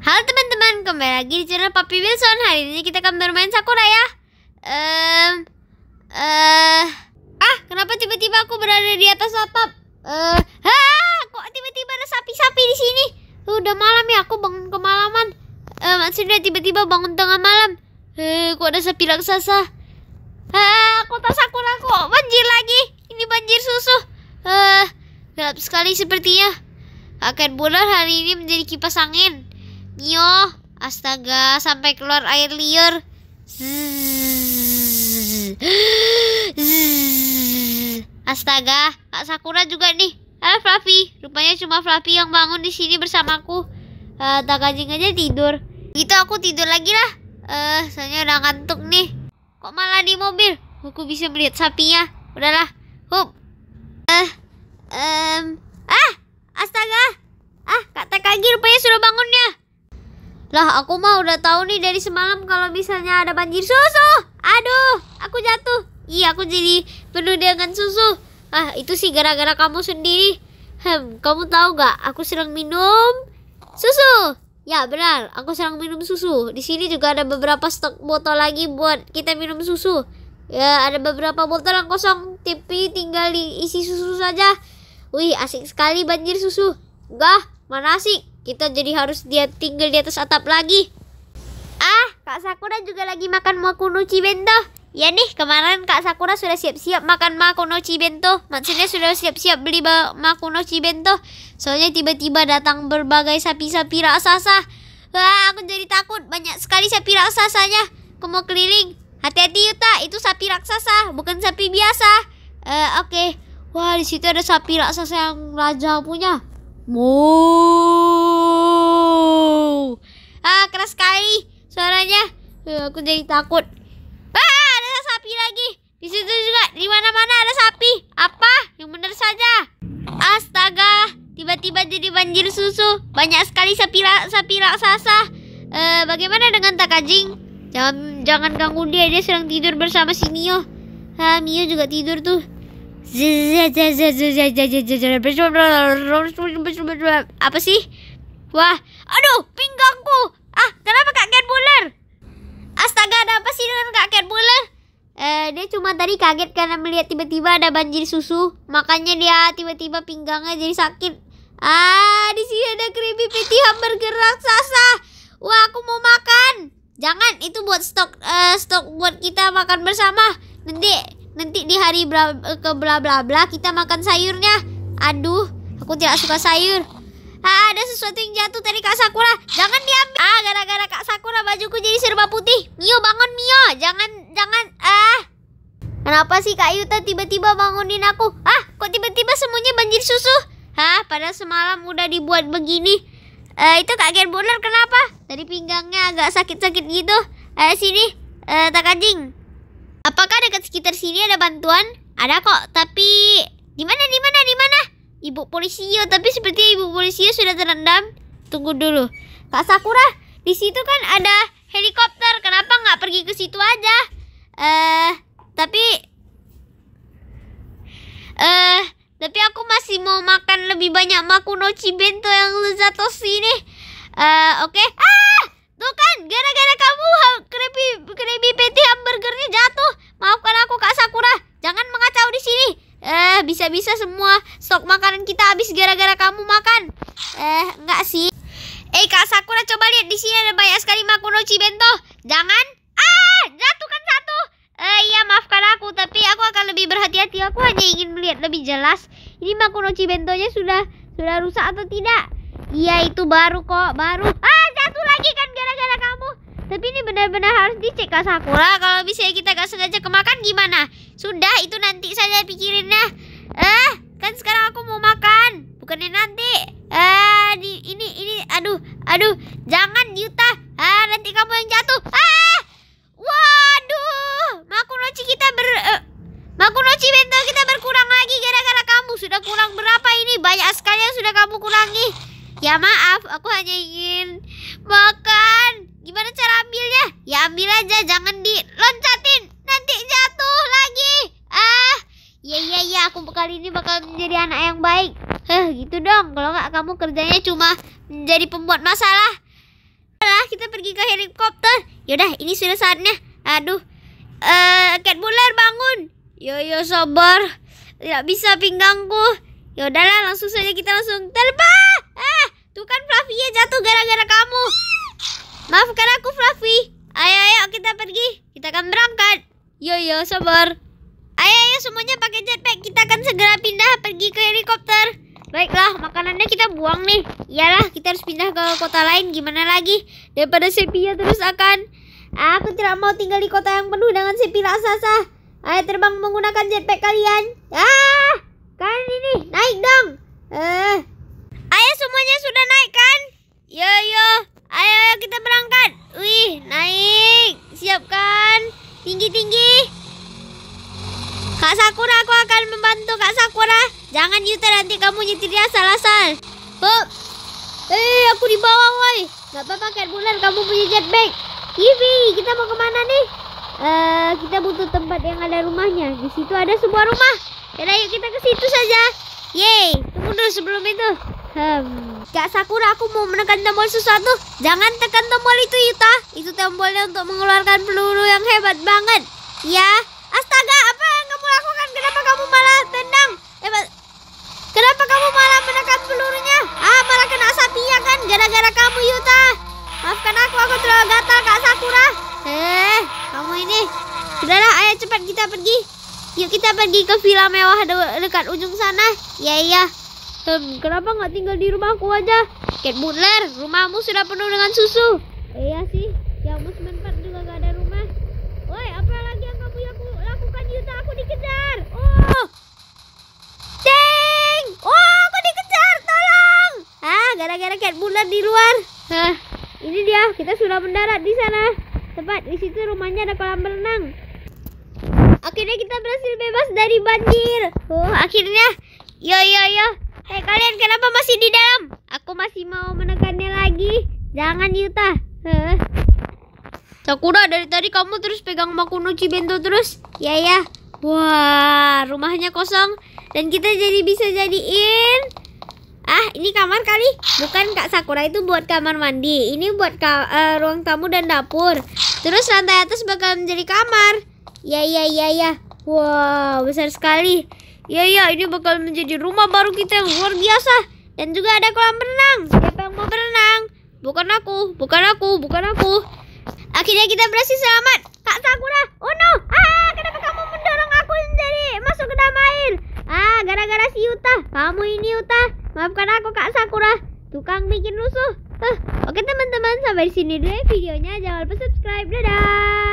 Halo teman-teman, kembali lagi di channel Papi Wilson Hari ini kita akan bermain Sakura ya um, uh, Ah, kenapa tiba-tiba aku berada di atas atap? Uh, ah, kok tiba-tiba ada sapi-sapi di sini? Udah malam ya, aku bangun kemalaman uh, eh, Maksudnya tiba-tiba bangun tengah malam Eh, uh, kok ada sapi raksasa? Ah, kota Sakura kok banjir lagi Ini banjir susu Eh, uh, gelap sekali sepertinya Akan bulan hari ini menjadi kipas angin Mio, astaga, sampai keluar air liur. Astaga, Kak Sakura juga nih. Halo Fluffy, rupanya cuma Fluffy yang bangun di sini bersamaku. Uh, tak anjing aja tidur. Gitu aku tidur lagi lah. Eh, uh, soalnya udah ngantuk nih. Kok malah di mobil? Aku bisa melihat sapinya. Udahlah. Hup. Eh, uh, um, ah, astaga. Ah, Kak Takagi rupanya sudah bangunnya. Lah, aku mah udah tahu nih dari semalam kalau misalnya ada banjir susu. Aduh, aku jatuh. Iya, aku jadi penuh dengan susu. Ah, itu sih gara-gara kamu sendiri. Hem, kamu tahu gak? Aku sering minum susu. Ya benar, aku sering minum susu. Di sini juga ada beberapa stok botol lagi buat kita minum susu. Ya, ada beberapa botol yang kosong. Tapi tinggal diisi susu saja. Wih, asik sekali banjir susu. Gah, mana asik? Kita jadi harus dia tinggal di atas atap lagi. Ah, Kak Sakura juga lagi makan makunuchi bento. Ya nih, kemarin Kak Sakura sudah siap-siap makan makunuchi bento. Maksudnya sudah siap-siap beli makunuchi bento. Soalnya tiba-tiba datang berbagai sapi-sapi raksasa. Wah, aku jadi takut. Banyak sekali sapi raksasanya. Aku mau keliling. Hati-hati Yuta, itu sapi raksasa, bukan sapi biasa. Eh, oke. Okay. Wah, di situ ada sapi raksasa yang raja punya. Mau. Ah, keras sekali suaranya. Uh, aku jadi takut. Ah, ada sapi lagi. Di situ juga, di mana-mana ada sapi. Apa? Yang benar saja. Astaga, tiba-tiba jadi banjir susu. Banyak sekali sapi sapi raksasa. Uh, bagaimana dengan Takajing? Jangan jangan ganggu dia, dia sedang tidur bersama si Mio. Ah, Mio juga tidur tuh. Apa sih? Wah, Aduh, pinggangku. Ah, kenapa Kak Cat Buler? Astaga, ada apa sih dengan Kak Cat Buler? Eh, dia cuma tadi kaget karena melihat tiba-tiba ada banjir susu. Makanya dia tiba-tiba pinggangnya jadi sakit. Ah, di sini ada creepy pity hamburger raksasa. Wah, aku mau makan. Jangan, itu buat stok uh, stok buat kita makan bersama. Nanti nanti di hari bla, ke bla bla bla kita makan sayurnya. Aduh, aku tidak suka sayur ah, ada sesuatu yang jatuh dari Kak Sakura. Jangan diambil. Ah, gara-gara Kak Sakura bajuku jadi serba putih. Mio bangun Mio, jangan jangan ah. Kenapa sih Kak Yuta tiba-tiba bangunin aku? Ah, kok tiba-tiba semuanya banjir susu? Hah, padahal semalam udah dibuat begini. Eh, itu Kak Gerbuler kenapa? Dari pinggangnya agak sakit-sakit gitu. Eh, sini, eh, tak anjing. Apakah dekat sekitar sini ada bantuan? Ada kok, tapi di mana di mana di mana? Ibu polisi ya tapi seperti Ibu polisi sudah terendam. Tunggu dulu. Kak Sakura, di situ kan ada helikopter. Kenapa nggak pergi ke situ aja? Eh, uh, tapi eh uh, tapi aku masih mau makan lebih banyak makunochi bento yang lezat tos ini. Eh, uh, oke. Okay. Ah! Tuh kan, gara-gara kamu krepi krepi peti hamburgernya jatuh. Maafkan aku Kak Sakura. Jangan mengacau di sini. Eh, uh, bisa-bisa semua ingin melihat lebih jelas, ini Makunochi bentonya sudah sudah rusak atau tidak? Iya, itu baru kok, baru. Ah, jatuh lagi kan gara-gara kamu. Tapi ini benar-benar harus dicek Kak Sakura. Kalau bisa kita gak sengaja kemakan gimana? Sudah, itu nanti saja ya Eh, kan sekarang aku mau makan. Bukannya nanti. Eh, ini ini aduh, aduh, jangan Yuta. Ah, nanti kamu yang jatuh. Ah! hanya ingin makan. Gimana cara ambilnya? Ya ambil aja, jangan diloncatin. Nanti jatuh lagi. Ah, ya ya ya, aku kali ini bakal menjadi anak yang baik. Heh, gitu dong. Kalau nggak kamu kerjanya cuma menjadi pembuat masalah. Lah, kita pergi ke helikopter. Yaudah, ini sudah saatnya. Aduh, eh, uh, Buller bangun. Yo yo sabar. Tidak bisa pinggangku. Yaudahlah, langsung saja kita langsung terbang. Tuh kan Fluffy ya jatuh gara-gara kamu. Maafkan aku Fluffy. Ayo ayo kita pergi. Kita akan berangkat. Yo yo sabar. Ayo ayo semuanya pakai jetpack. Kita akan segera pindah pergi ke helikopter. Baiklah, makanannya kita buang nih. Iyalah, kita harus pindah ke kota lain. Gimana lagi? Daripada Sepia terus akan Aku tidak mau tinggal di kota yang penuh dengan sepi raksasa. Ayo terbang menggunakan jetpack kalian. Ah, kan ini naik dong. Eh, semuanya sudah naik kan? Yo yo, ayo, ayo kita berangkat. Wih, naik. Siapkan tinggi-tinggi. Kak Sakura, aku akan membantu Kak Sakura. Jangan Yuta nanti kamu dia asal-asal. Pop. Eh, aku di bawah, woi. Gak apa-apa, Kak Bulan, kamu punya jetpack. Yipi, kita mau kemana nih? Uh, kita butuh tempat yang ada rumahnya. Di situ ada sebuah rumah. Yaudah, yuk kita ke situ saja. Yeay, tunggu dulu sebelum itu. Hmm. Kak Sakura, aku mau menekan tombol sesuatu. Jangan tekan tombol itu, Yuta. Itu tombolnya untuk mengeluarkan peluru yang hebat banget. Ya. Astaga, apa yang kamu lakukan? Kenapa kamu malah tendang? Hebat. Kenapa kamu malah menekan pelurunya? Ah, malah kena ya kan gara-gara kamu, Yuta. Maafkan aku, aku terlalu gatal, Kak Sakura. Eh, kamu ini. Sudahlah, ayo cepat kita pergi. Yuk kita pergi ke villa mewah de dekat ujung sana. Ya, iya kenapa nggak tinggal di rumahku aja? Cat Butler, rumahmu sudah penuh dengan susu. Eh, iya sih, yang mus menempat juga gak ada rumah. Woi, apa lagi yang kamu yang lakukan Yuta? Aku dikejar. Oh, ding! Oh, aku dikejar, tolong! Ah, gara-gara Cat Butler di luar. Hah, ini dia, kita sudah mendarat di sana. Tepat di situ rumahnya ada kolam renang. Akhirnya kita berhasil bebas dari banjir. Oh, akhirnya. Yo yo yo, Hei eh, kalian kenapa masih di dalam? Aku masih mau menekannya lagi. Jangan Yuta. Sakura dari tadi kamu terus pegang makunuchi Bento terus? Ya ya. Wah, rumahnya kosong dan kita jadi bisa jadiin Ah, ini kamar kali. Bukan Kak Sakura itu buat kamar mandi. Ini buat ka uh, ruang tamu dan dapur. Terus lantai atas bakal menjadi kamar. Ya ya ya ya. Wow, besar sekali. Iya iya ini bakal menjadi rumah baru kita yang luar biasa dan juga ada kolam renang. Siapa yang mau berenang? Bukan aku, bukan aku, bukan aku. Akhirnya kita berhasil selamat. Kak Sakura, oh no, ah kenapa kamu mendorong aku menjadi masuk ke dalam air? Ah gara-gara si Yuta, kamu ini Yuta. Maafkan aku Kak Sakura, tukang bikin rusuh. Huh. Oke teman-teman sampai di sini dulu ya videonya. Jangan lupa subscribe. Dadah.